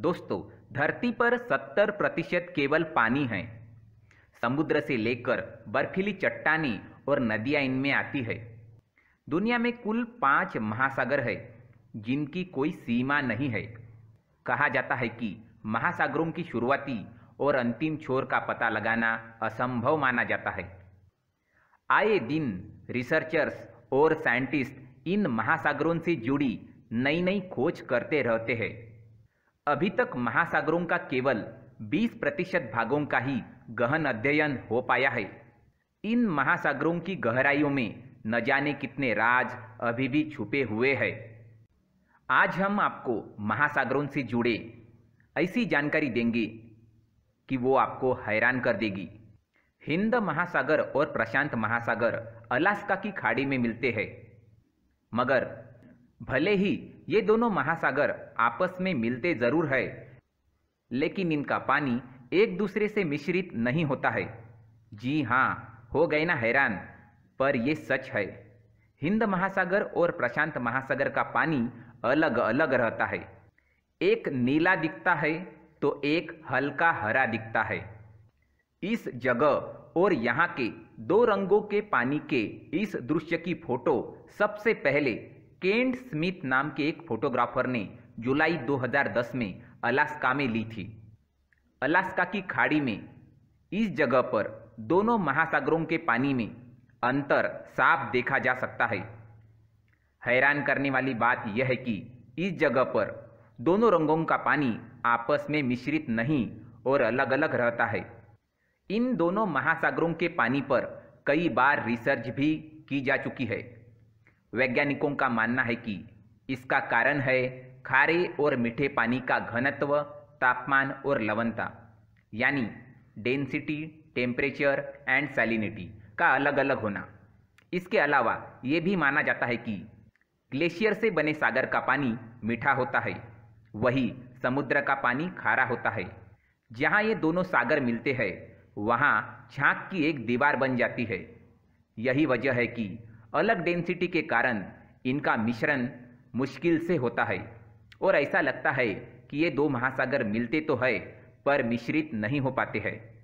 दोस्तों धरती पर 70 प्रतिशत केवल पानी है समुद्र से लेकर बर्फीली चट्टानी और नदियां इनमें आती है दुनिया में कुल पांच महासागर है जिनकी कोई सीमा नहीं है कहा जाता है कि महासागरों की शुरुआती और अंतिम छोर का पता लगाना असंभव माना जाता है आए दिन रिसर्चर्स और साइंटिस्ट इन महासागरों से जुड़ी नई नई खोज करते रहते हैं अभी तक महासागरों का केवल 20 प्रतिशत भागों का ही गहन अध्ययन हो पाया है इन महासागरों की गहराइयों में न जाने कितने राज अभी भी छुपे हुए हैं आज हम आपको महासागरों से जुड़े ऐसी जानकारी देंगे कि वो आपको हैरान कर देगी हिंद महासागर और प्रशांत महासागर अलास्का की खाड़ी में मिलते हैं मगर भले ही ये दोनों महासागर आपस में मिलते जरूर है लेकिन इनका पानी एक दूसरे से मिश्रित नहीं होता है जी हाँ हो गए ना हैरान पर यह सच है हिंद महासागर और प्रशांत महासागर का पानी अलग अलग रहता है एक नीला दिखता है तो एक हल्का हरा दिखता है इस जगह और यहाँ के दो रंगों के पानी के इस दृश्य की फोटो सबसे पहले केंट स्मिथ नाम के एक फोटोग्राफर ने जुलाई 2010 में अलास्का में ली थी अलास्का की खाड़ी में इस जगह पर दोनों महासागरों के पानी में अंतर साफ देखा जा सकता है हैरान करने वाली बात यह है कि इस जगह पर दोनों रंगों का पानी आपस में मिश्रित नहीं और अलग अलग रहता है इन दोनों महासागरों के पानी पर कई बार रिसर्च भी की जा चुकी है वैज्ञानिकों का मानना है कि इसका कारण है खारे और मीठे पानी का घनत्व तापमान और लवणता यानी डेंसिटी टेम्परेचर एंड सैलिनिटी का अलग अलग होना इसके अलावा ये भी माना जाता है कि ग्लेशियर से बने सागर का पानी मीठा होता है वही समुद्र का पानी खारा होता है जहाँ ये दोनों सागर मिलते हैं वहाँ झाँक की एक दीवार बन जाती है यही वजह है कि अलग डेंसिटी के कारण इनका मिश्रण मुश्किल से होता है और ऐसा लगता है कि ये दो महासागर मिलते तो है पर मिश्रित नहीं हो पाते हैं